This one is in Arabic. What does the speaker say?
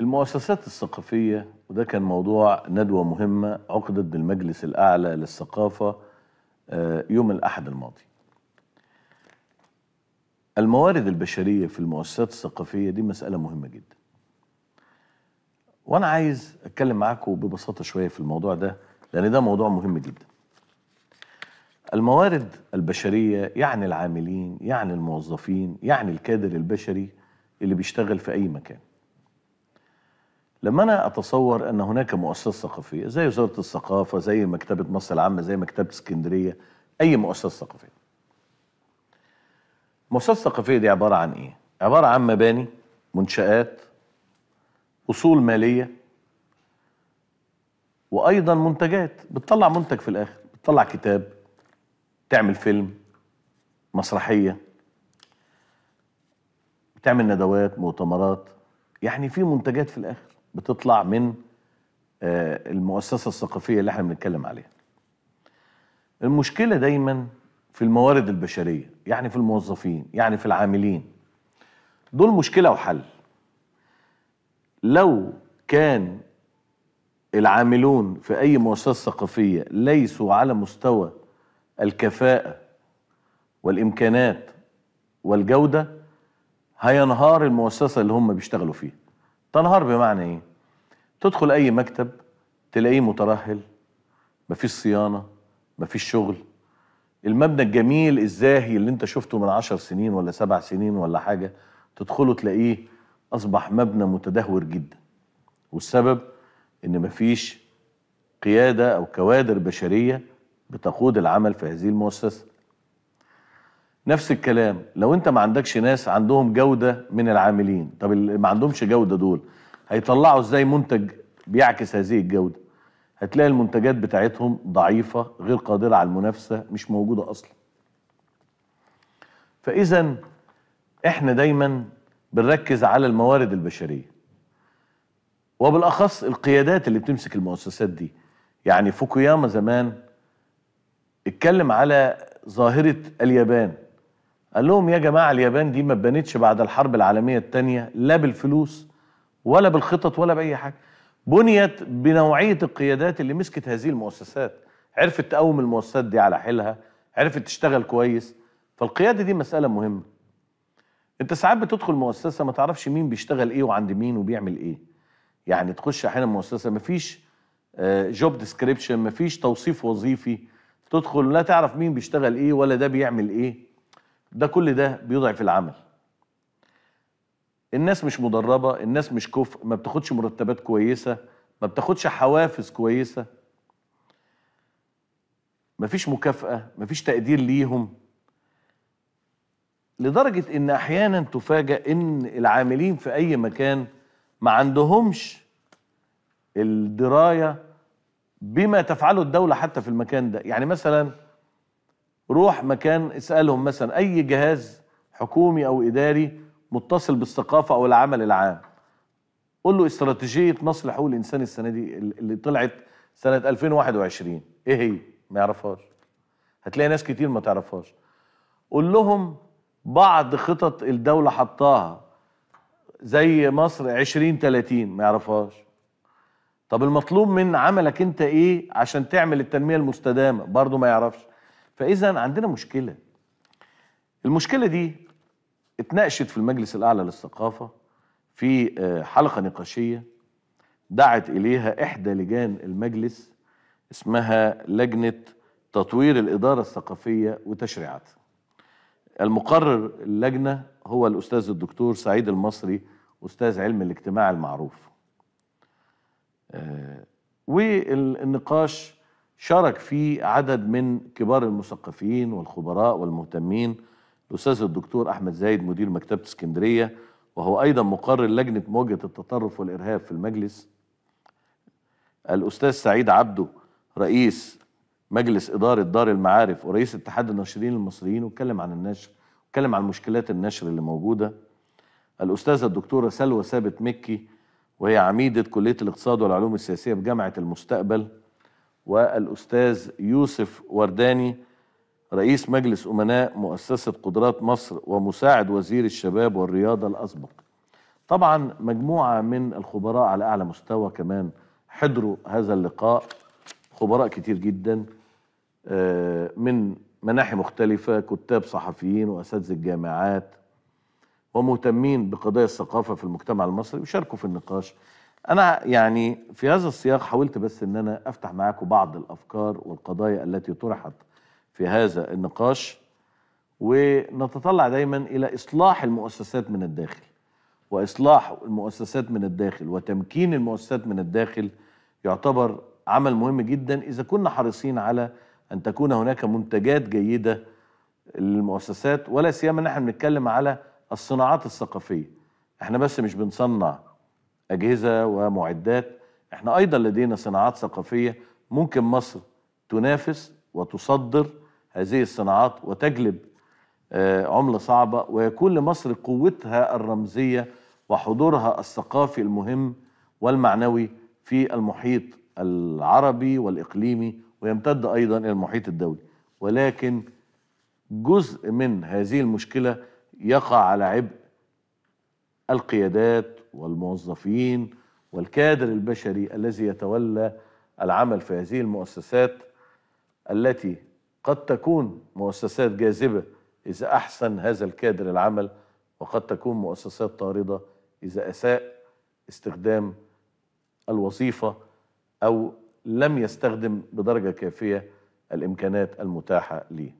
المؤسسات الثقافية وده كان موضوع ندوة مهمة عقدت بالمجلس الأعلى للثقافة آه، يوم الأحد الماضي الموارد البشرية في المؤسسات الثقافية دي مسألة مهمة جدا وأنا عايز أتكلم معاكم ببساطة شوية في الموضوع ده لأن ده موضوع مهم جدا الموارد البشرية يعني العاملين يعني الموظفين يعني الكادر البشري اللي بيشتغل في أي مكان لما انا اتصور ان هناك مؤسسه ثقافيه زي وزاره الثقافه زي مكتبه مصر العامه زي مكتبه اسكندريه اي مؤسسه ثقافيه المؤسسه الثقافيه دي عباره عن ايه عباره عن مباني منشات اصول ماليه وايضا منتجات بتطلع منتج في الاخر بتطلع كتاب تعمل فيلم مسرحيه بتعمل ندوات مؤتمرات يعني في منتجات في الاخر بتطلع من آه، المؤسسة الثقافية اللي احنا بنتكلم عليها المشكلة دايما في الموارد البشرية يعني في الموظفين يعني في العاملين دول مشكلة وحل لو كان العاملون في أي مؤسسة ثقافية ليسوا على مستوى الكفاءة والإمكانات والجودة هينهار المؤسسة اللي هم بيشتغلوا فيها تنهار بمعنى ايه تدخل اي مكتب تلاقيه مترهل مفيش صيانه مفيش شغل المبنى الجميل الزاهي اللي انت شفته من عشر سنين ولا سبع سنين ولا حاجه تدخله تلاقيه اصبح مبنى متدهور جدا والسبب ان مفيش قياده او كوادر بشريه بتقود العمل في هذه المؤسسه نفس الكلام لو انت ما عندكش ناس عندهم جوده من العاملين طب اللي ما عندهمش جوده دول هيطلعوا ازاي منتج بيعكس هذه الجوده هتلاقي المنتجات بتاعتهم ضعيفه غير قادره على المنافسه مش موجوده اصلا فاذا احنا دايما بنركز على الموارد البشريه وبالاخص القيادات اللي بتمسك المؤسسات دي يعني فوكوياما زمان اتكلم على ظاهره اليابان قال لهم يا جماعه اليابان دي ما اتبنتش بعد الحرب العالميه الثانيه لا بالفلوس ولا بالخطط ولا باي حاجه بنيت بنوعيه القيادات اللي مسكت هذه المؤسسات عرفت تقوم المؤسسات دي على حيلها عرفت تشتغل كويس فالقياده دي مساله مهمه انت ساعات بتدخل مؤسسه ما تعرفش مين بيشتغل ايه وعند مين وبيعمل ايه يعني تخش احيانا مؤسسه مفيش جوب ديسكريبشن مفيش توصيف وظيفي تدخل لا تعرف مين بيشتغل ايه ولا ده بيعمل ايه ده كل ده بيضعف العمل الناس مش مدربة الناس مش كفء ما بتاخدش مرتبات كويسة ما بتاخدش حوافز كويسة ما فيش مكافأة ما فيش تقدير ليهم لدرجة ان احيانا تفاجأ ان العاملين في اي مكان ما عندهمش الدراية بما تفعله الدولة حتى في المكان ده يعني مثلا روح مكان اسألهم مثلا أي جهاز حكومي أو إداري متصل بالثقافة أو العمل العام قول له استراتيجية مصر لحقوق الإنسان السنة دي اللي طلعت سنة 2021 إيه هي؟ ما يعرفهاش هتلاقي ناس كتير ما تعرفهاش قول لهم بعض خطط الدولة حطاها زي مصر 20 30 ما يعرفهاش طب المطلوب من عملك انت ايه عشان تعمل التنمية المستدامة برضه ما يعرفش فاذا عندنا مشكله المشكله دي اتناقشت في المجلس الاعلى للثقافه في آه، حلقه نقاشيه دعت اليها احدى لجان المجلس اسمها لجنه تطوير الاداره الثقافيه وتشريعاتها المقرر اللجنه هو الاستاذ الدكتور سعيد المصري استاذ علم الاجتماع المعروف آه، والنقاش شارك فيه عدد من كبار المثقفين والخبراء والمهتمين الأستاذ الدكتور أحمد زايد مدير مكتبة اسكندرية وهو أيضا مقرر لجنة مواجهة التطرف والإرهاب في المجلس الأستاذ سعيد عبده رئيس مجلس إدارة دار المعارف ورئيس اتحاد الناشرين المصريين واتكلم عن النشر واتكلم عن مشكلات النشر اللي موجودة الأستاذة الدكتورة سلوى ثابت مكي وهي عميدة كلية الاقتصاد والعلوم السياسية بجامعة المستقبل والأستاذ يوسف ورداني رئيس مجلس أمناء مؤسسة قدرات مصر ومساعد وزير الشباب والرياضة الأسبق طبعا مجموعة من الخبراء على أعلى مستوى كمان حضروا هذا اللقاء خبراء كتير جدا آه، من مناحي مختلفة كتاب صحفيين وأساتذة الجامعات ومهتمين بقضايا الثقافة في المجتمع المصري وشاركوا في النقاش انا يعني في هذا السياق حاولت بس ان انا افتح معاكم بعض الافكار والقضايا التي طرحت في هذا النقاش ونتطلع دايما الى اصلاح المؤسسات من الداخل واصلاح المؤسسات من الداخل وتمكين المؤسسات من الداخل يعتبر عمل مهم جدا اذا كنا حريصين على ان تكون هناك منتجات جيده للمؤسسات ولا سيما ان احنا بنتكلم على الصناعات الثقافيه احنا بس مش بنصنع اجهزه ومعدات احنا ايضا لدينا صناعات ثقافيه ممكن مصر تنافس وتصدر هذه الصناعات وتجلب آه، عمله صعبه ويكون لمصر قوتها الرمزيه وحضورها الثقافي المهم والمعنوي في المحيط العربي والاقليمي ويمتد ايضا الى المحيط الدولي ولكن جزء من هذه المشكله يقع على عبء القيادات والموظفين والكادر البشري الذي يتولى العمل في هذه المؤسسات التي قد تكون مؤسسات جاذبه اذا احسن هذا الكادر العمل وقد تكون مؤسسات طارده اذا اساء استخدام الوظيفه او لم يستخدم بدرجه كافيه الامكانات المتاحه ليه